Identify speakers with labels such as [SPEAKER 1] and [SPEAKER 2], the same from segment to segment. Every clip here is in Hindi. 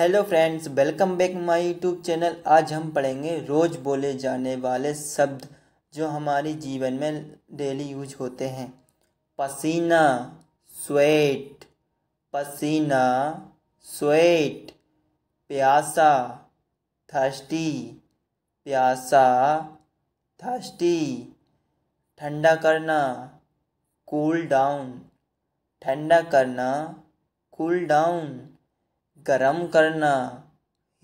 [SPEAKER 1] hello friends welcome back my YouTube channel आज हम पढ़ेंगे रोज़ बोले जाने वाले शब्द जो हमारे जीवन में डेली यूज होते हैं पसीना स्वेट पसीना स्वेट प्यासा थर्स्टी प्यासा थर्स्टी ठंडा करना कूल डाउन ठंडा करना कूल डाउन गरम करना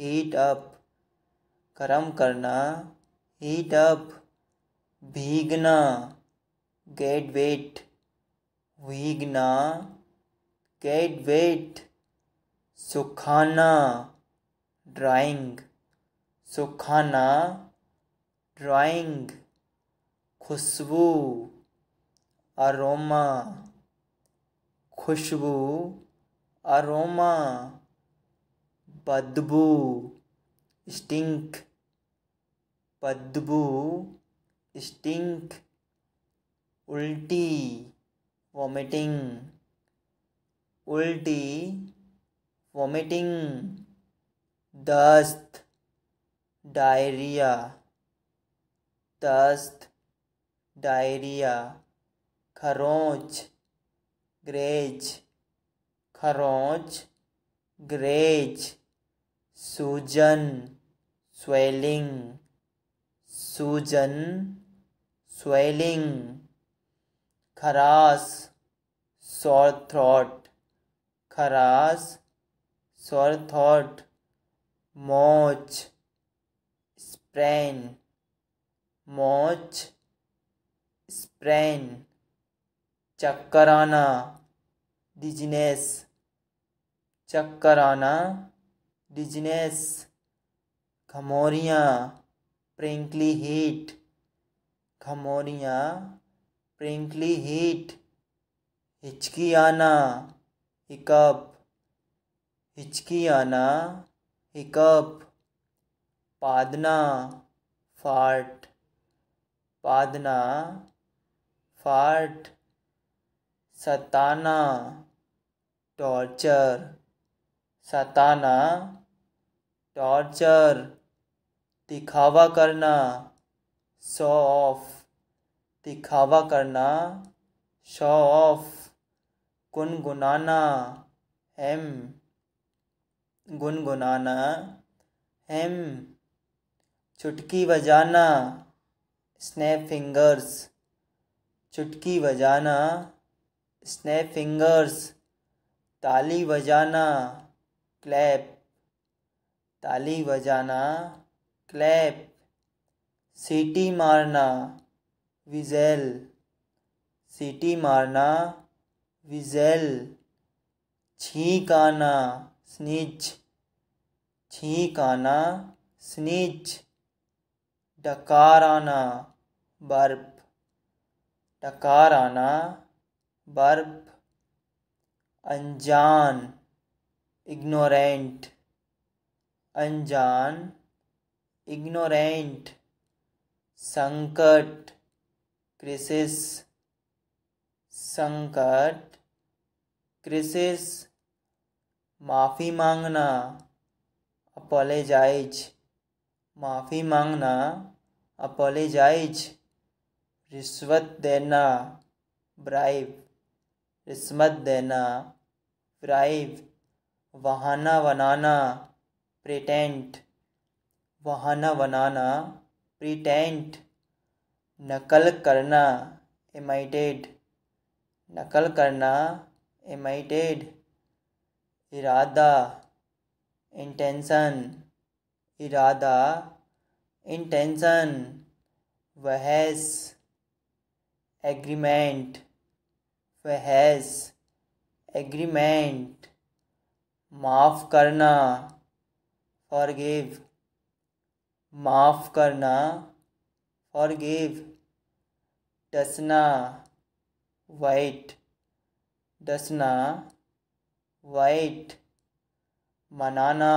[SPEAKER 1] हीट अप गरम करना हीट अप भीगना गेट वेट भीगना गेट वेट सुखाना ड्राइंग सुखाना ड्राइंग खुशबू अरोमा खुशबू अरोमा बदबू स्टिंक बदबू स्टिंक उल्टी वॉमिटिंग उल्टी वॉमिटिंग दस्त डायरिया दस्त डायरिया खरोंच ग्रेज खरोंच ग्रेज सूजन स्वेलिंग सूजन स्वेलिंग खरास सोर थ्रॉट खरास सोर थ्रॉट मोच स्प्रेन मोच स्प्रेन चक्कर आना डिजनेस चक्कर आना डिजनेस खमोरिया प्रिंकली हीट घमौरियाँ प्रिंकली हीट हिचकी आना हिकअप हिचकी आना हिकअप पादना फाट पादना फाट सताना टॉर्चर सताना टॉर्चर दिखावा करना शो ऑफ दिखावा करना शो ऑफ गुनगुनाना हेम गुनगुनाना हेम चुटकी बजाना स्नैप फिंगर्स चुटकी बजाना स्नैप फिंगर्स ताली बजाना क्लैप ताली बजाना क्लैप सीटी मारना विजेल सीटी मारना विजेल छींक आना स्नीच छींक आना स्नीच डकार आना बर्फ डकार आना बर्फ अनजान इग्नोरेंट अनजान इग्नोरेंट संकट क्रिसिस संकट क्रिसिस माफ़ी मांगना अपोलेजाइज माफ़ी मांगना अपोलेजाइज रिश्वत देना ब्राइब रिश्वत देना ब्राइब बहाना बनाना प्रिटेंट बहाना बनाना प्रिटेंट नकल करना इमाइटेड नकल करना इमाइटेड इरादा इंटेंशन इरादा इंटेंशन वहस एग्रीमेंट वहस एग्रीमेंट माफ़ करना फॉरगिव माफ़ करना फॉरगिव डसना वाइट डसना वाइट मनाना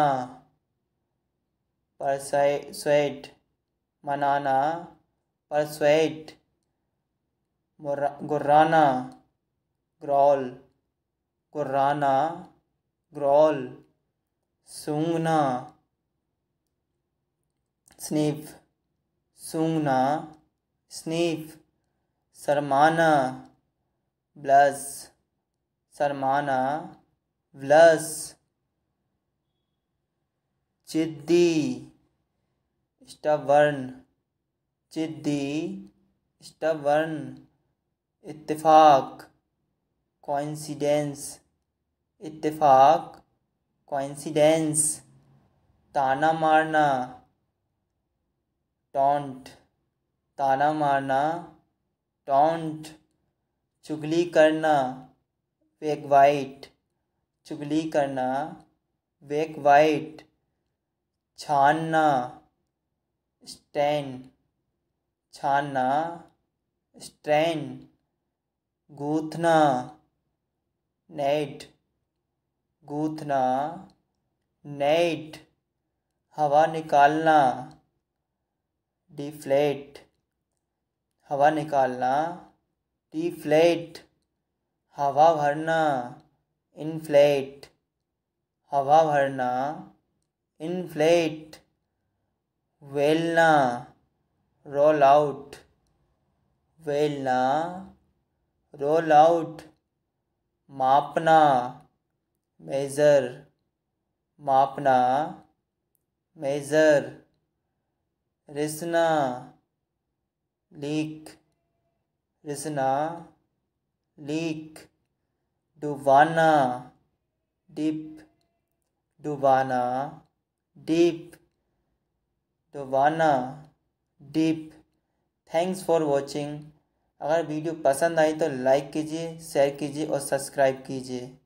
[SPEAKER 1] स्वेट मनाना पर स्वेट गुर्राना ग्रॉल गुर्राना ग्रॉल सूंघना स्नेफ सूंघना स्नेफ सरमाना ब्लस सरमाना ब्लस चिद्दी स्टवर्न चिद्दी स्टवर्न इतफाक कोइंसिडेंस इतफाक कोइंसिडेंस ताना मारना टोंट ताना मारना टोंट चुगली करना वेग वाइट चुगली करना वेग वाइट छानना स्टैन छानना स्टैन गूथना नेट गूथना नेट हवा निकालना डिफ्लेट हवा निकालना डिफ्लेट हवा भरना इन्फ्लेट हवा भरना इन्फ्लेट वेलना रोल आउट वेलना रोल आउट मापना मेज़र मापना मेज़र रिसना लीक रिसना लीक डुबाना डिप डुबाना डीप डुबाना डीप थैंक्स फॉर वॉचिंग अगर वीडियो पसंद आई तो लाइक कीजिए शेयर कीजिए और सब्सक्राइब कीजिए